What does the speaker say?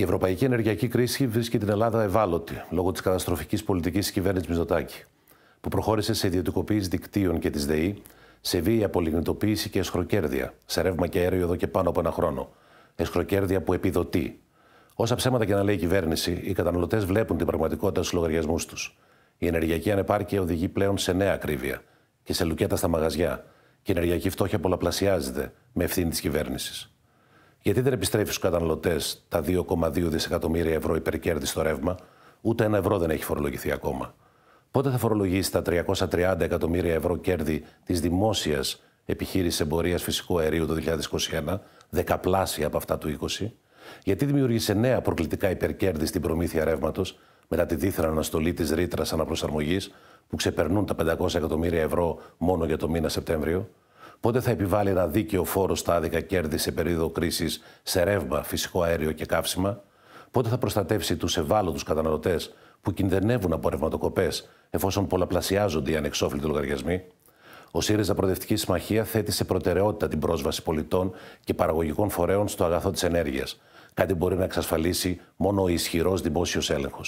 Η ευρωπαϊκή ενεργειακή κρίση βρίσκει την Ελλάδα ευάλωτη λόγω της καταστροφικής πολιτικής της κυβέρνησης Μιζωτάκη, που προχώρησε σε ιδιωτικοποίηση δικτύων και της ΔΕΗ, σε βία απολιγνητοποίηση και εσχροκέρδια σε ρεύμα και αέριο εδώ και πάνω από ένα χρόνο. Εσχροκέρδια που επιδοτεί. Όσα ψέματα και να λέει η κυβέρνηση, οι καταναλωτές βλέπουν την πραγματικότητα στους λογαριασμούς τους. Η ενεργειακή ανεπάρκεια οδηγεί πλέον σε νέα ακρίβεια και σε λουκέτα στα μαγαζιά. Και η ενεργειακή φτώχεια πολλαπλασιάζεται με ευθύνη της κυβέρνησης. Γιατί δεν επιστρέφει στους καταναλωτές τα 2,2 δισεκατομμύρια ευρώ υπερκέρδη στο ρεύμα, ούτε ένα ευρώ δεν έχει φορολογηθεί ακόμα. Πότε θα φορολογήσει τα 330 εκατομμύρια ευρώ κέρδη της δημόσιας επιχείρησης εμπορίας φυσικού αερίου το 2021, δεκαπλάσια από αυτά του 20, γιατί δημιούργησε νέα προκλητικά υπερκέρδη στην προμήθεια ρεύματος μετά τη δίθεν αναστολή της ρήτρας αναπροσαρμογής που ξεπερνούν τα 500 εκατομμύρια ευρώ μόνο για το μήνα Σεπτέμβριο. Πότε θα επιβάλλει ένα δίκαιο φόρο στα άδικα κέρδη σε περίοδο κρίσης σε ρεύμα, φυσικό αέριο και καύσιμα. Πότε θα προστατεύσει τους ευάλωτους καταναλωτές που κινδυνεύουν από ρευματοκοπές εφόσον πολλαπλασιάζονται οι ανεξόφλητοι λογαριασμοί. Ο ΣΥΡΙΖΑ Προοδευτική Συμμαχία θέτει σε προτεραιότητα την πρόσβαση πολιτών και παραγωγικών φορέων στο αγαθό της ενέργειας. Κάτι μπορεί να εξασφαλίσει μόνο ο ισχυρός δημόσιος έλεγχος.